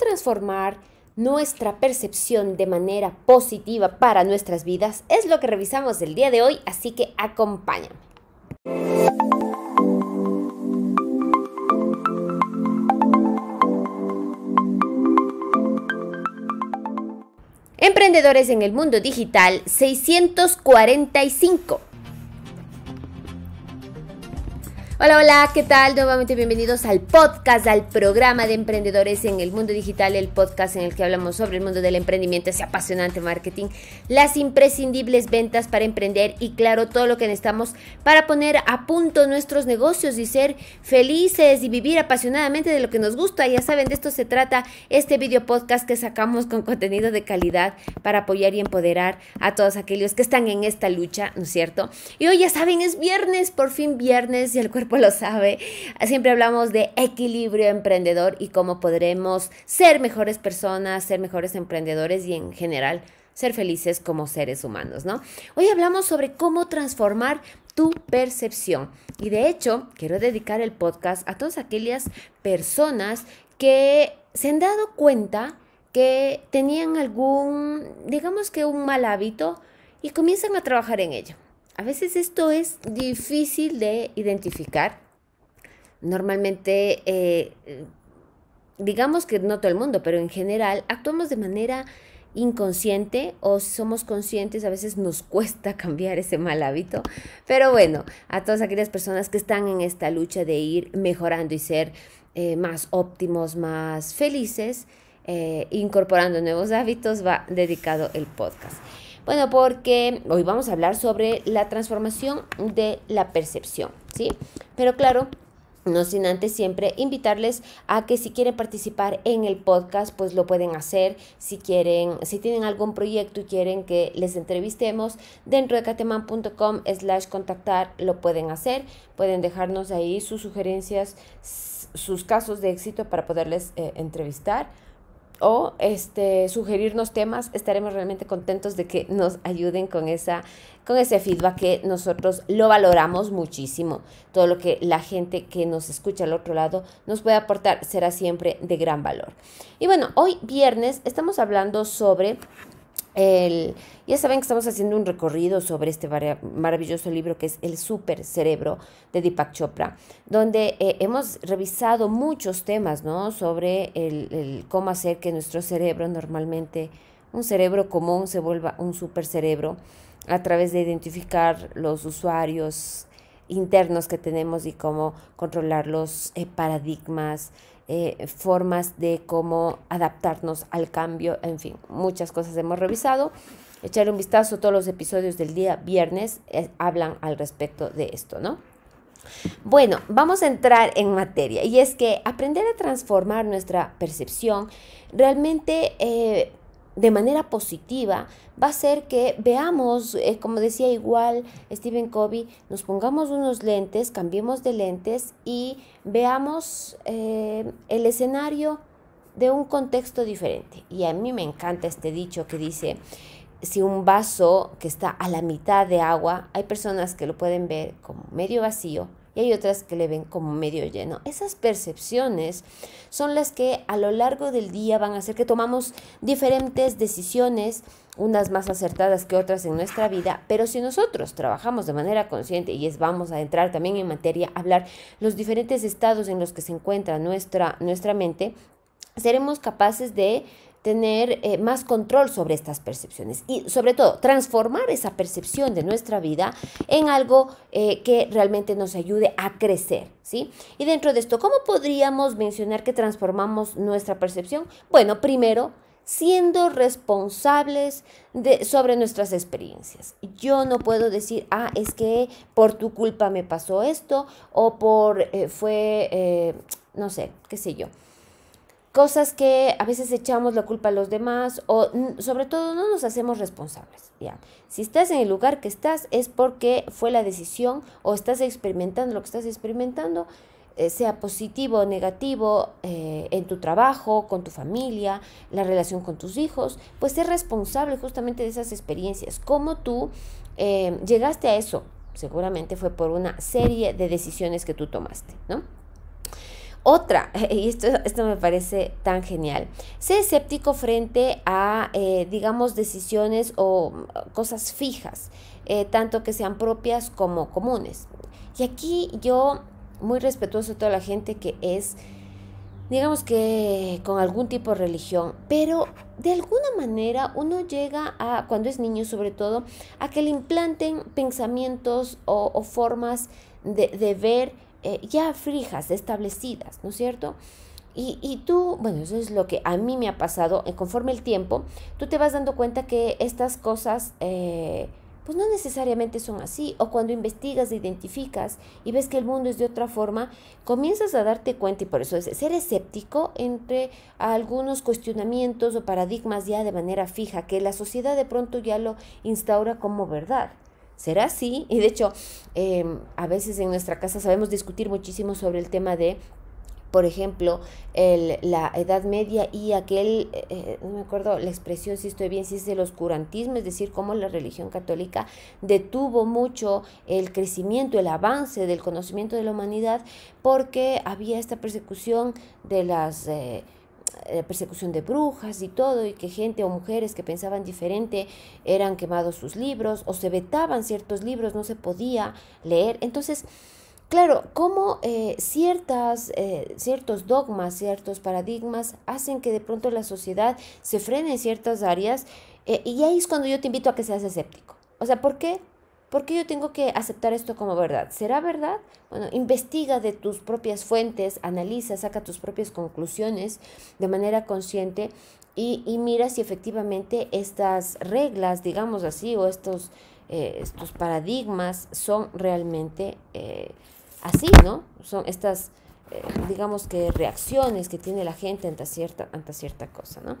transformar nuestra percepción de manera positiva para nuestras vidas es lo que revisamos el día de hoy, así que acompáñame. Emprendedores en el mundo digital 645 Hola, hola, ¿qué tal? Nuevamente bienvenidos al podcast, al programa de emprendedores en el mundo digital, el podcast en el que hablamos sobre el mundo del emprendimiento, ese apasionante marketing, las imprescindibles ventas para emprender y claro, todo lo que necesitamos para poner a punto nuestros negocios y ser felices y vivir apasionadamente de lo que nos gusta. Ya saben, de esto se trata este video podcast que sacamos con contenido de calidad para apoyar y empoderar a todos aquellos que están en esta lucha, ¿no es cierto? Y hoy ya saben, es viernes, por fin viernes y el cuerpo pues lo sabe. Siempre hablamos de equilibrio emprendedor y cómo podremos ser mejores personas, ser mejores emprendedores y en general ser felices como seres humanos, ¿no? Hoy hablamos sobre cómo transformar tu percepción. Y de hecho, quiero dedicar el podcast a todas aquellas personas que se han dado cuenta que tenían algún, digamos que un mal hábito y comienzan a trabajar en ello. A veces esto es difícil de identificar. Normalmente, eh, digamos que no todo el mundo, pero en general actuamos de manera inconsciente o si somos conscientes a veces nos cuesta cambiar ese mal hábito. Pero bueno, a todas aquellas personas que están en esta lucha de ir mejorando y ser eh, más óptimos, más felices, eh, incorporando nuevos hábitos, va dedicado el podcast. Bueno, porque hoy vamos a hablar sobre la transformación de la percepción, ¿sí? Pero claro, no sin antes siempre invitarles a que si quieren participar en el podcast, pues lo pueden hacer. Si quieren, si tienen algún proyecto y quieren que les entrevistemos dentro de cateman.com slash contactar, lo pueden hacer. Pueden dejarnos ahí sus sugerencias, sus casos de éxito para poderles eh, entrevistar o este, sugerirnos temas, estaremos realmente contentos de que nos ayuden con, esa, con ese feedback que nosotros lo valoramos muchísimo. Todo lo que la gente que nos escucha al otro lado nos puede aportar será siempre de gran valor. Y bueno, hoy viernes estamos hablando sobre ya saben que estamos haciendo un recorrido sobre este maravilloso libro que es El Super Cerebro de Deepak Chopra, donde eh, hemos revisado muchos temas ¿no? sobre el, cómo hacer que nuestro cerebro normalmente, un cerebro común, se vuelva un super cerebro a través de identificar los usuarios internos que tenemos y cómo controlar los eh, paradigmas, eh, formas de cómo adaptarnos al cambio, en fin, muchas cosas hemos revisado. Echar un vistazo, todos los episodios del día viernes eh, hablan al respecto de esto, ¿no? Bueno, vamos a entrar en materia y es que aprender a transformar nuestra percepción realmente eh, de manera positiva va a ser que veamos, eh, como decía igual Stephen Covey, nos pongamos unos lentes, cambiemos de lentes y veamos eh, el escenario de un contexto diferente. Y a mí me encanta este dicho que dice, si un vaso que está a la mitad de agua, hay personas que lo pueden ver como medio vacío y hay otras que le ven como medio lleno. Esas percepciones son las que a lo largo del día van a hacer que tomamos diferentes decisiones, unas más acertadas que otras en nuestra vida, pero si nosotros trabajamos de manera consciente, y es vamos a entrar también en materia, hablar los diferentes estados en los que se encuentra nuestra, nuestra mente, seremos capaces de tener eh, más control sobre estas percepciones y sobre todo transformar esa percepción de nuestra vida en algo eh, que realmente nos ayude a crecer, ¿sí? Y dentro de esto, ¿cómo podríamos mencionar que transformamos nuestra percepción? Bueno, primero, siendo responsables de, sobre nuestras experiencias. Yo no puedo decir, ah, es que por tu culpa me pasó esto o por eh, fue, no sé, qué sé yo cosas que a veces echamos la culpa a los demás o sobre todo no nos hacemos responsables. ¿ya? Si estás en el lugar que estás es porque fue la decisión o estás experimentando lo que estás experimentando, eh, sea positivo o negativo eh, en tu trabajo, con tu familia, la relación con tus hijos, pues ser responsable justamente de esas experiencias, cómo tú eh, llegaste a eso. Seguramente fue por una serie de decisiones que tú tomaste, ¿no? Otra, y esto, esto me parece tan genial, sé escéptico frente a, eh, digamos, decisiones o mm, cosas fijas, eh, tanto que sean propias como comunes. Y aquí yo, muy respetuoso a toda la gente que es, digamos que con algún tipo de religión, pero de alguna manera uno llega a, cuando es niño sobre todo, a que le implanten pensamientos o, formas de, de ver eh, ya fijas, establecidas, ¿no es cierto? Y, tú, bueno, eso es lo que a mí me ha pasado, eh, conforme el tiempo, tú te vas dando cuenta que estas cosas, eh, pues no necesariamente son así, o cuando investigas, identificas y ves que el mundo es de otra forma, comienzas a darte cuenta, y por eso es ser escéptico entre algunos cuestionamientos o paradigmas ya de manera fija, que la sociedad de pronto ya lo instaura como verdad. ¿Será así? Y de hecho, em, a veces en nuestra casa sabemos discutir muchísimo sobre el tema de por ejemplo, la Edad Media y aquel, eh, eh, no me acuerdo la expresión, si estoy bien, si es del oscurantismo, es decir, cómo la religión católica detuvo mucho el crecimiento, el avance del conocimiento de la humanidad, porque había esta persecución de las... Eh, la eh, persecución de brujas y todo, y que gente o mujeres que pensaban diferente eran quemados sus libros o se vetaban ciertos libros, no se podía leer. Entonces, claro, como eh, ciertas, eh, ciertos dogmas, ciertos paradigmas hacen que de pronto la sociedad se frene en ciertas áreas, y ahí es cuando yo te invito a que seas escéptico. O sea, ¿por qué? ¿Por qué yo tengo que aceptar esto como verdad? ¿Será verdad? Bueno, investiga de tus propias fuentes, analiza, saca tus propias conclusiones de manera consciente y, mira si efectivamente estas reglas, digamos así, o estos, eh, paradigmas son realmente eh, así, ¿no? Son estas, eh, digamos que reacciones que tiene la gente ante cierta, ante cierta cosa, ¿no?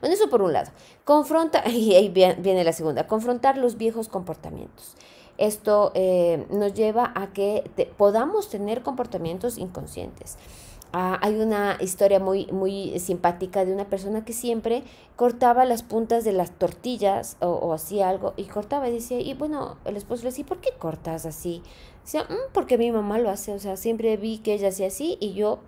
Bueno, eso por un lado. Confronta, y ahí viene la segunda, confrontar los viejos comportamientos. Esto eh, nos lleva a que podamos tener comportamientos inconscientes. Ah, hay una historia muy, muy simpática de una persona que siempre cortaba las puntas de las tortillas o, hacía algo y cortaba y decía, y bueno, el esposo le decía, ¿por qué cortas así? Decía, mm, porque mi mamá lo hace, o sea, siempre vi que ella hacía así y yo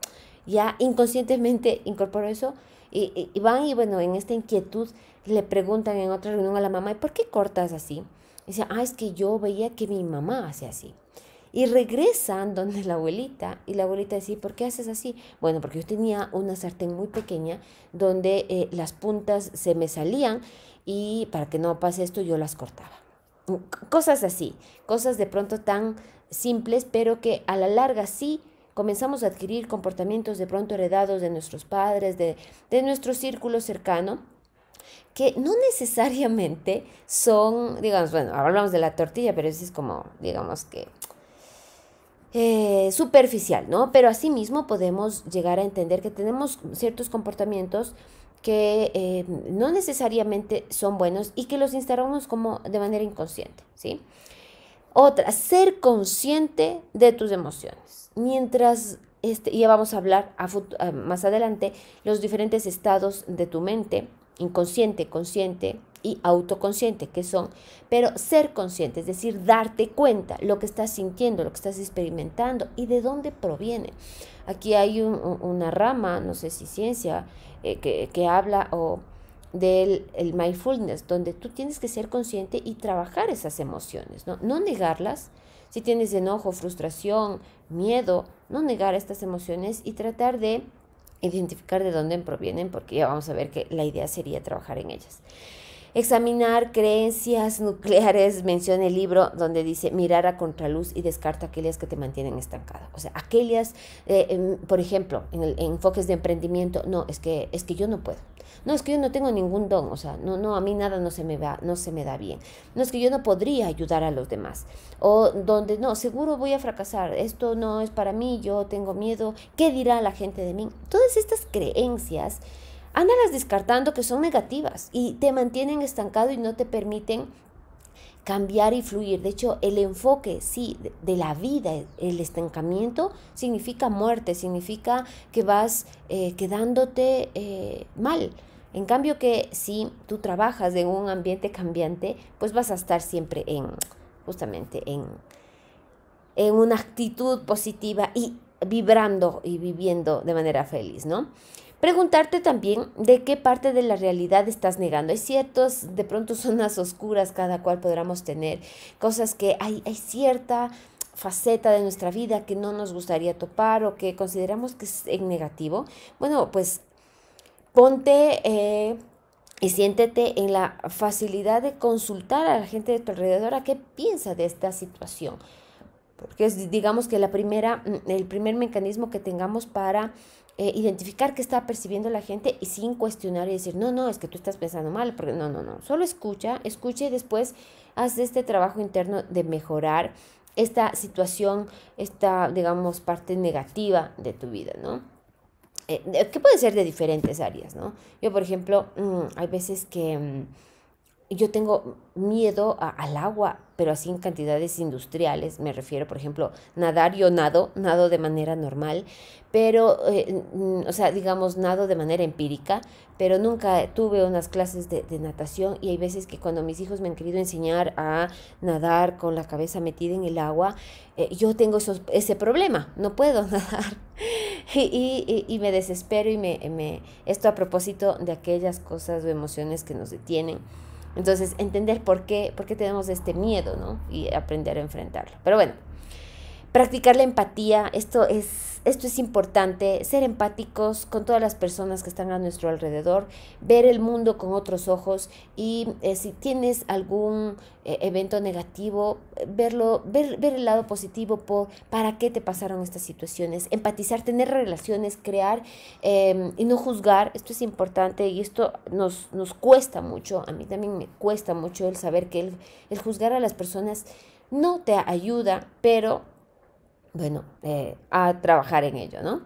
ya inconscientemente incorporo eso y, van y bueno, en esta inquietud le preguntan en otra reunión a la mamá, ¿y por qué cortas así? Y dice, ah, es que yo veía que mi mamá hace así. Y regresan donde la abuelita y la abuelita dice, ¿por qué haces así? Bueno, porque yo tenía una sartén muy pequeña donde eh, las puntas se me salían y para que no pase esto yo las cortaba. Mm, cosas así, cosas de pronto tan simples, pero que a la larga sí comenzamos a adquirir comportamientos de pronto heredados de nuestros padres, de, nuestro círculo cercano, que no necesariamente son, digamos, bueno, ahora hablamos de la tortilla, pero eso es como, digamos que eh, superficial, ¿no? Pero asimismo podemos llegar a entender que tenemos ciertos comportamientos que eh, no necesariamente son buenos y que los instalamos como de manera inconsciente, ¿sí? Otra, ser consciente de tus emociones. Mientras, este, ya vamos a hablar más adelante, los diferentes estados de tu mente, inconsciente, consciente y autoconsciente, que son, pero ser consciente, es decir, darte cuenta lo que estás sintiendo, lo que estás experimentando y de dónde proviene. Aquí hay una rama, no sé si ciencia, eh, que, habla o del el mindfulness, donde tú tienes que ser consciente y trabajar esas emociones, ¿no? No negarlas. Si tienes enojo, frustración, miedo, no negar estas emociones y tratar de identificar de dónde provienen, porque ya vamos a ver que la idea sería trabajar en ellas. Examinar creencias nucleares, menciona el libro donde dice mirar a contraluz y descarta aquellas que te mantienen estancado. O sea, aquellas, eh, em, por ejemplo, en, el, enfoques de emprendimiento, no, es que, es que yo no puedo. No, es que yo no tengo ningún don, o sea, no, no, a mí nada no se me va, no se me da bien. No es que yo no podría ayudar a los demás. O donde no, seguro voy a fracasar, esto no es para mí, yo tengo miedo, ¿qué dirá la gente de mí? Todas estas creencias Ándalas descartando que son negativas y te mantienen estancado y no te permiten cambiar y fluir. De hecho, el enfoque, sí, de la vida, el estancamiento, significa muerte, significa que vas eh, quedándote eh, mal. En cambio que si tú trabajas en un ambiente cambiante, pues vas a estar siempre en, justamente, en, en una actitud positiva y vibrando y viviendo de manera feliz, ¿no? Preguntarte también de qué parte de la realidad estás negando. Hay ciertos, de pronto, zonas oscuras cada cual podríamos tener, cosas que hay, hay cierta faceta de nuestra vida que no nos gustaría topar o que consideramos que es en negativo. Bueno, pues ponte... Eh, y siéntete en la facilidad de consultar a la gente de tu alrededor a qué piensa de esta situación porque es, digamos que la primera, mm, el primer mecanismo que tengamos para eh, identificar qué está percibiendo la gente y sin cuestionar y decir, no, no, es que tú estás pensando mal, porque no, no, no, solo escucha, escucha y después haz este trabajo interno de mejorar esta situación, esta, digamos, parte negativa de tu vida, ¿no? Eh, que puede ser de diferentes áreas, ¿no? Yo, por ejemplo, mm, hay veces que... Mm, yo tengo miedo al agua, pero así en cantidades industriales, me refiero, por ejemplo, nadar, yo nado, nado de manera normal, pero, eh, mm, o sea, digamos, nado de manera empírica, pero nunca tuve unas clases de, natación y hay veces que cuando mis hijos me han querido enseñar a nadar con la cabeza metida en el agua, eh, yo tengo ese problema, no puedo nadar. Y, me desespero y me, me, esto a propósito de aquellas cosas o emociones que nos detienen. Entonces, entender por qué, por qué tenemos este miedo, ¿no? Y aprender a enfrentarlo. Pero bueno, Practicar la empatía, esto es, esto es importante, ser empáticos con todas las personas que están a nuestro alrededor, ver el mundo con otros ojos y eh, si tienes algún eh, evento negativo, verlo, ver, el lado positivo por para qué te pasaron estas situaciones, empatizar, tener relaciones, crear em, y no juzgar, esto es importante y esto nos, nos cuesta mucho, a mí también me cuesta mucho el saber que el, el juzgar a las personas no te ayuda, pero bueno, eh, a trabajar en ello, ¿no?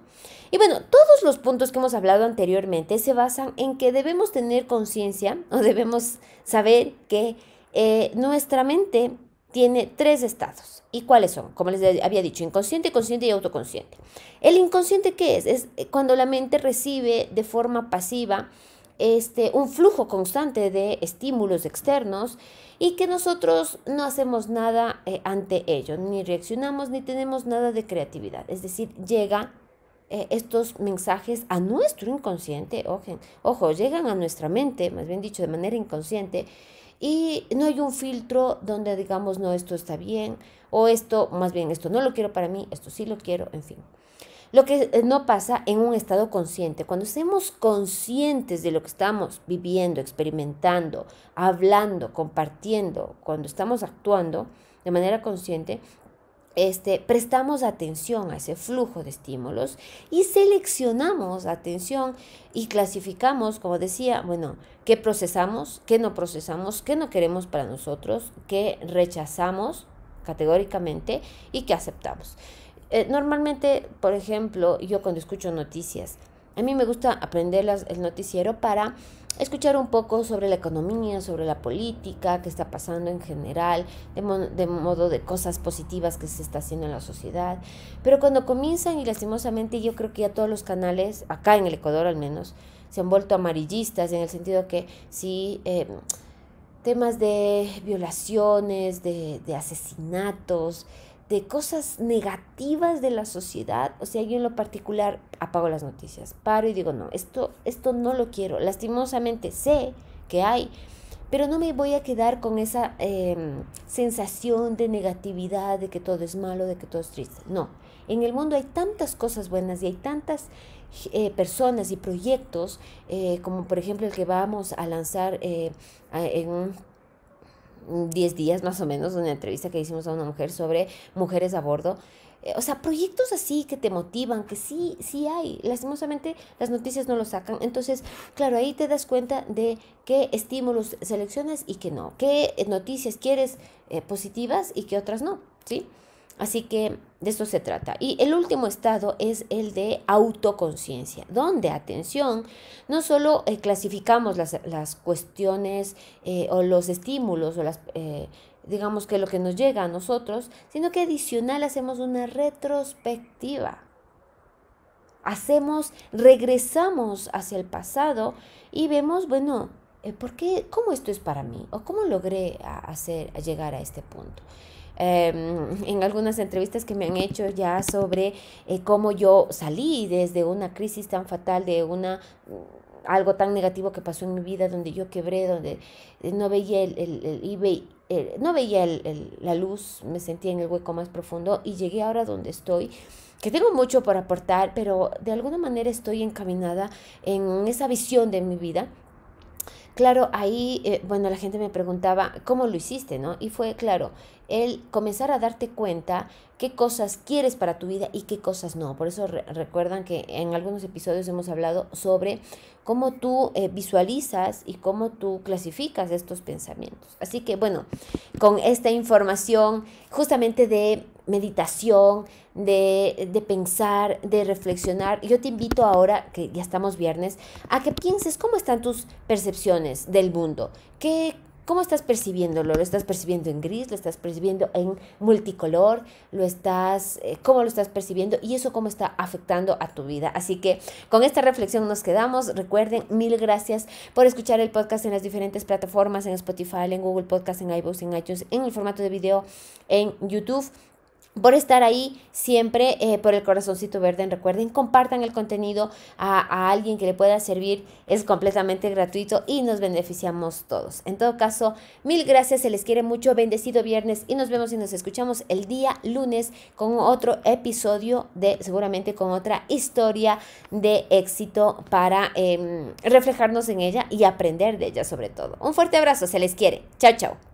Y bueno, todos los puntos que hemos hablado anteriormente se basan en que debemos tener conciencia o debemos saber que eh, nuestra mente tiene tres estados. ¿Y cuáles son? Como les había dicho, inconsciente, consciente y autoconsciente. ¿El inconsciente qué es? Es cuando la mente recibe de forma pasiva este, un flujo constante de estímulos externos y que nosotros no hacemos nada eh, ante ello, ni reaccionamos ni tenemos nada de creatividad. Es decir, llegan eh, estos mensajes a nuestro inconsciente, ojo, llegan a nuestra mente, más bien dicho, de manera inconsciente, y no hay un filtro donde digamos, no, esto está bien, o esto, más bien, esto no lo quiero para mí, esto sí lo quiero, en fin. Lo que eh, no pasa en un estado consciente. Cuando estemos conscientes de lo que estamos viviendo, experimentando, hablando, compartiendo, cuando estamos actuando de manera consciente, este, prestamos atención a ese flujo de estímulos y seleccionamos atención y clasificamos, como decía, bueno, qué procesamos, qué no procesamos, qué no queremos para nosotros, qué rechazamos categóricamente y qué aceptamos. Eh, normalmente, por ejemplo, yo cuando escucho noticias, a mí me gusta aprender el noticiero para escuchar un poco sobre la economía, sobre la política, qué está pasando en general, de, modo de cosas positivas que se está haciendo en la sociedad. Pero cuando comienzan, y lastimosamente yo creo que ya todos los canales, acá en el Ecuador al menos, se han vuelto amarillistas en el sentido que sí... Eh, temas de violaciones, de, de asesinatos, de cosas negativas de la sociedad, o sea, yo en lo particular apago las noticias, paro y digo, no, esto, esto no lo quiero, lastimosamente sé que hay, pero no me voy a quedar con esa em, sensación de negatividad, de que todo es malo, de que todo es triste, no, en el mundo hay tantas cosas buenas y hay tantas eh, personas y proyectos, eh, como por ejemplo el que vamos a lanzar eh, en un 10 días más o menos, una entrevista que hicimos a una mujer sobre mujeres a bordo. Eh, o sea, proyectos así que te motivan, que sí, sí hay. Lastimosamente las noticias no lo sacan. Entonces, claro, ahí te das cuenta de qué estímulos seleccionas y qué no. Qué noticias quieres eh, positivas y qué otras no, ¿sí? Así que de esto se trata. Y el último estado es el de autoconciencia, donde, atención, no solo eh, clasificamos las, cuestiones eh, o los estímulos o las... Eh, digamos que lo que nos llega a nosotros, sino que adicional hacemos una retrospectiva. Hacemos, regresamos hacia el pasado y vemos, bueno, ¿por ¿cómo esto es para mí? ¿O cómo logré hacer, llegar a este punto? Em, en algunas entrevistas que me han hecho ya sobre eh, cómo yo salí desde una crisis tan fatal, de una mm, algo tan negativo que pasó en mi vida, donde yo quebré, donde eh, no veía el, el, eh, no veía la luz, me sentía en el hueco más profundo y llegué ahora donde estoy que tengo mucho por aportar, pero de alguna manera estoy encaminada en esa visión de mi vida Claro, ahí, eh, bueno, la gente me preguntaba, ¿cómo lo hiciste? ¿no? Y fue, claro, el comenzar a darte cuenta qué cosas quieres para tu vida y qué cosas no. Por eso recuerdan que en algunos episodios hemos hablado sobre cómo tú eh, visualizas y cómo tú clasificas estos pensamientos. Así que, bueno, con esta información justamente de meditación, de, pensar, de reflexionar. Yo te invito ahora, que ya estamos viernes, a que pienses cómo están tus percepciones del mundo. que ¿Cómo estás percibiéndolo? ¿Lo estás percibiendo en gris? ¿Lo estás percibiendo en multicolor? ¿Lo estás, eh, ¿Cómo lo estás percibiendo? ¿Y eso cómo está afectando a tu vida? Así que con esta reflexión nos quedamos. Recuerden, mil gracias por escuchar el podcast en las diferentes plataformas, en Spotify, en Google Podcast, en iBooks, en iTunes, en el formato de video, en YouTube por estar ahí siempre eh, por el corazoncito verde. Recuerden, compartan el contenido a, alguien que le pueda servir. Es completamente gratuito y nos beneficiamos todos. En todo caso, mil gracias, se les quiere mucho. Bendecido viernes y nos vemos y nos escuchamos el día lunes con otro episodio de, seguramente con otra historia de éxito para em, reflejarnos en ella y aprender de ella sobre todo. Un fuerte abrazo, se les quiere. Chao, chao.